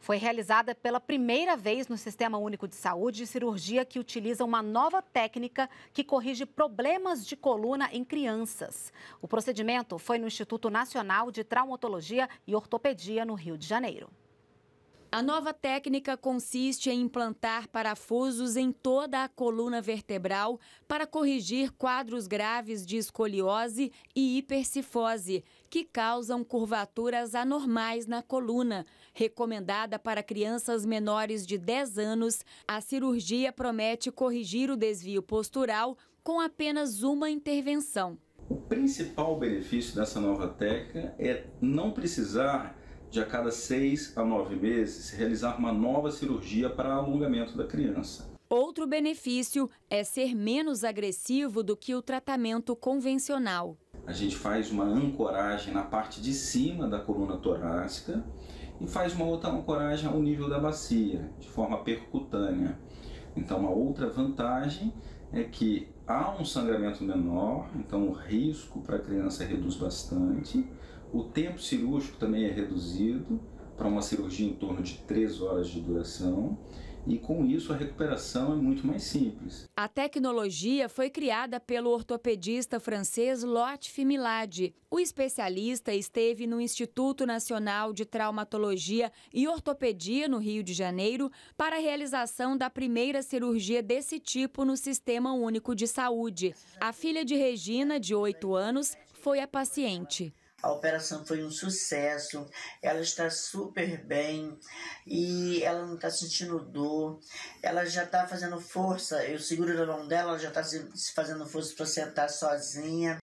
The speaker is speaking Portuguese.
foi realizada pela primeira vez no Sistema Único de Saúde cirurgia que utiliza uma nova técnica que corrige problemas de coluna em crianças. O procedimento foi no Instituto Nacional de Traumatologia e Ortopedia, no Rio de Janeiro. A nova técnica consiste em implantar parafusos em toda a coluna vertebral para corrigir quadros graves de escoliose e hipercifose, que causam curvaturas anormais na coluna. Recomendada para crianças menores de 10 anos, a cirurgia promete corrigir o desvio postural com apenas uma intervenção. O principal benefício dessa nova técnica é não precisar de a cada seis a nove meses realizar uma nova cirurgia para alongamento da criança. Outro benefício é ser menos agressivo do que o tratamento convencional. A gente faz uma ancoragem na parte de cima da coluna torácica e faz uma outra ancoragem ao nível da bacia, de forma percutânea. Então, uma outra vantagem é que há um sangramento menor, então o risco para a criança reduz bastante, o tempo cirúrgico também é reduzido para uma cirurgia em torno de 3 horas de duração e com isso a recuperação é muito mais simples. A tecnologia foi criada pelo ortopedista francês Lot Fimilade. O especialista esteve no Instituto Nacional de Traumatologia e Ortopedia no Rio de Janeiro para a realização da primeira cirurgia desse tipo no Sistema Único de Saúde. A filha de Regina, de 8 anos, foi a paciente. A operação foi um sucesso, ela está super bem e ela não está sentindo dor, ela já está fazendo força, eu seguro a mão dela, ela já está fazendo força para sentar sozinha.